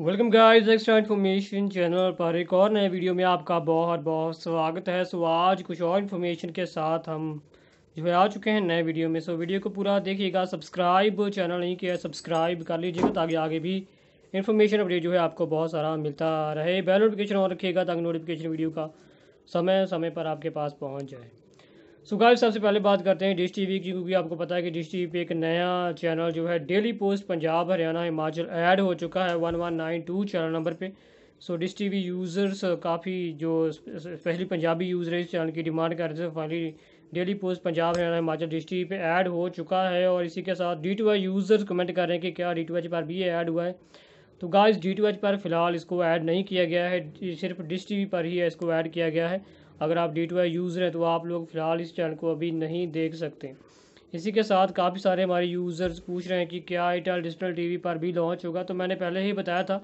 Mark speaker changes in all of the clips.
Speaker 1: welcome guys extra information channel पर एक और नए वीडियो में आपका बहुत बहुत स्वागत है सो आज कुछ और इन्फॉर्मेशन के साथ हम जो है आ चुके हैं नए वीडियो में सो वीडियो को पूरा देखिएगा सब्सक्राइब चैनल नहीं किया सब्सक्राइब कर लीजिएगा ताकि आगे भी इन्फॉर्मेशन अपडेट जो है आपको बहुत सारा मिलता रहे बेल नोटिफिकेशन और रखिएगा ताकि नोटिफिकेशन वीडियो का समय समय पर आपके पास पहुँच जाए सो गाइस सबसे पहले बात करते हैं डिश टीवी की क्योंकि आपको पता है कि डिश टीवी पे एक नया चैनल जो है daily post Punjab Haryana Himachal add हो चुका है one one nine two channel number पे सो डिश टीवी यूज़र्स काफ़ी जो स्पेशली पंजाबी यूज़र इस चैनल की डिमांड कर रहे थे finally daily post Punjab Haryana Himachal dish TV पे ऐड हो चुका है और इसी के साथ डी टू यूज़र्स कमेंट कर रहे हैं कि क्या डी टू पर भी ऐड हुआ है तो गाइस डी टू पर फ़िलहाल इसको ऐड नहीं किया गया है सिर्फ डिश टी पर ही इसको ऐड किया गया है अगर आप डी टू आई यूज़र हैं तो आप लोग फ़िलहाल इस चैनल को अभी नहीं देख सकते इसी के साथ काफ़ी सारे हमारे यूज़र्स पूछ रहे हैं कि क्या एयरटेल डिजिटल टीवी पर भी लॉन्च होगा तो मैंने पहले ही बताया था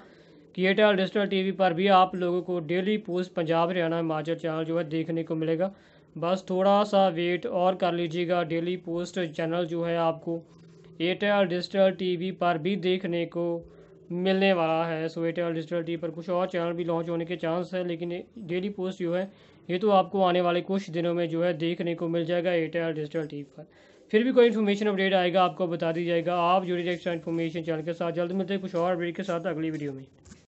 Speaker 1: कि एयरटेल डिजिटल टीवी पर भी आप लोगों को daily post Punjab Haryana Himachal channel जो है देखने को मिलेगा बस थोड़ा सा वेट और कर लीजिएगा डेली पोस्ट चैनल जो है आपको एयरटेल डिजिटल वी पर भी देखने को मिलने वाला है स्वेटर और डिजिटल टी पर कुछ और चैनल भी लॉन्च होने के चांस है लेकिन डेली पोस्ट जो है ये तो आपको आने वाले कुछ दिनों में जो है देखने को मिल जाएगा एयरटेल डिजिटल टी पर फिर भी कोई इन्फॉर्मेशन अपडेट आएगा आपको बता दी जाएगा आप जुड़े एक्स्ट्रा इन्फॉर्मेशन चैनल के साथ जल्द मिलते हैं कुछ और अपडेट के साथ अगली वीडियो में